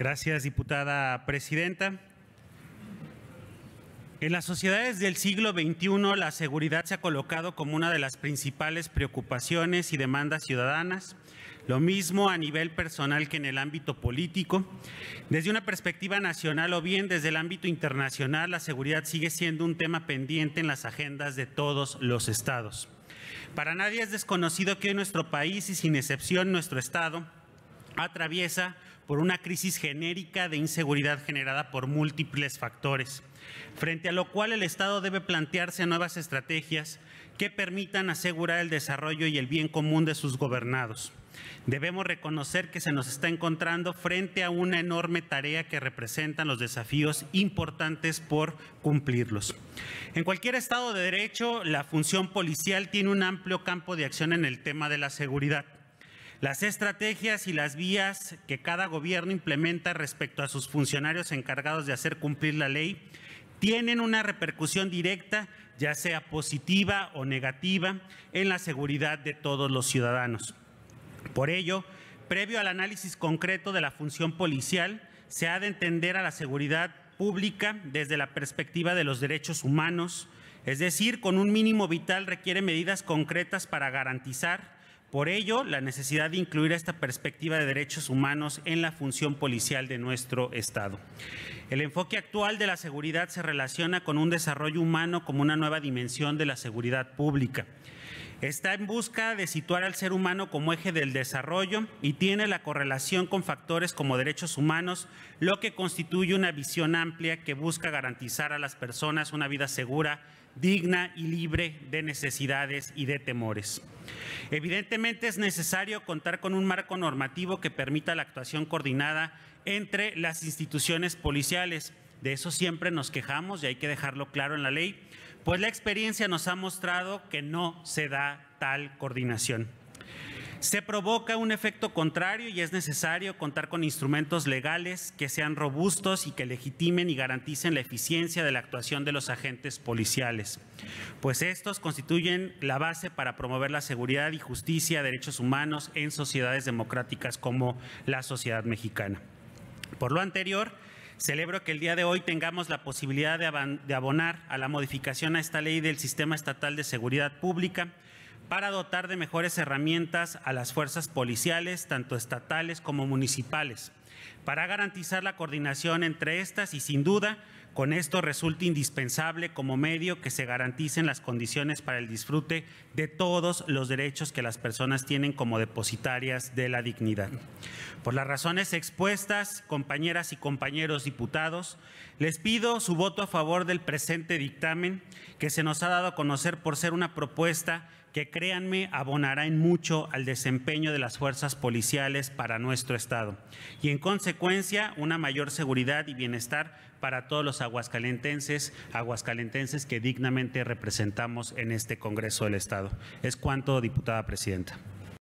Gracias, diputada presidenta. En las sociedades del siglo XXI, la seguridad se ha colocado como una de las principales preocupaciones y demandas ciudadanas, lo mismo a nivel personal que en el ámbito político. Desde una perspectiva nacional o bien desde el ámbito internacional, la seguridad sigue siendo un tema pendiente en las agendas de todos los estados. Para nadie es desconocido que nuestro país y sin excepción nuestro estado atraviesa por una crisis genérica de inseguridad generada por múltiples factores, frente a lo cual el Estado debe plantearse nuevas estrategias que permitan asegurar el desarrollo y el bien común de sus gobernados. Debemos reconocer que se nos está encontrando frente a una enorme tarea que representan los desafíos importantes por cumplirlos. En cualquier Estado de Derecho, la función policial tiene un amplio campo de acción en el tema de la seguridad las estrategias y las vías que cada gobierno implementa respecto a sus funcionarios encargados de hacer cumplir la ley tienen una repercusión directa, ya sea positiva o negativa, en la seguridad de todos los ciudadanos. Por ello, previo al análisis concreto de la función policial, se ha de entender a la seguridad pública desde la perspectiva de los derechos humanos, es decir, con un mínimo vital requiere medidas concretas para garantizar por ello, la necesidad de incluir esta perspectiva de derechos humanos en la función policial de nuestro Estado. El enfoque actual de la seguridad se relaciona con un desarrollo humano como una nueva dimensión de la seguridad pública. Está en busca de situar al ser humano como eje del desarrollo y tiene la correlación con factores como derechos humanos, lo que constituye una visión amplia que busca garantizar a las personas una vida segura, digna y libre de necesidades y de temores. Evidentemente es necesario contar con un marco normativo que permita la actuación coordinada entre las instituciones policiales. De eso siempre nos quejamos y hay que dejarlo claro en la ley pues la experiencia nos ha mostrado que no se da tal coordinación. Se provoca un efecto contrario y es necesario contar con instrumentos legales que sean robustos y que legitimen y garanticen la eficiencia de la actuación de los agentes policiales, pues estos constituyen la base para promover la seguridad y justicia, de derechos humanos en sociedades democráticas como la sociedad mexicana. Por lo anterior, Celebro que el día de hoy tengamos la posibilidad de abonar a la modificación a esta ley del Sistema Estatal de Seguridad Pública para dotar de mejores herramientas a las fuerzas policiales, tanto estatales como municipales para garantizar la coordinación entre estas y sin duda con esto resulta indispensable como medio que se garanticen las condiciones para el disfrute de todos los derechos que las personas tienen como depositarias de la dignidad. Por las razones expuestas, compañeras y compañeros diputados, les pido su voto a favor del presente dictamen que se nos ha dado a conocer por ser una propuesta que créanme abonará en mucho al desempeño de las fuerzas policiales para nuestro Estado y en consecuencia, una mayor seguridad y bienestar para todos los aguascalentenses, aguascalentenses que dignamente representamos en este Congreso del Estado. Es cuanto, diputada presidenta.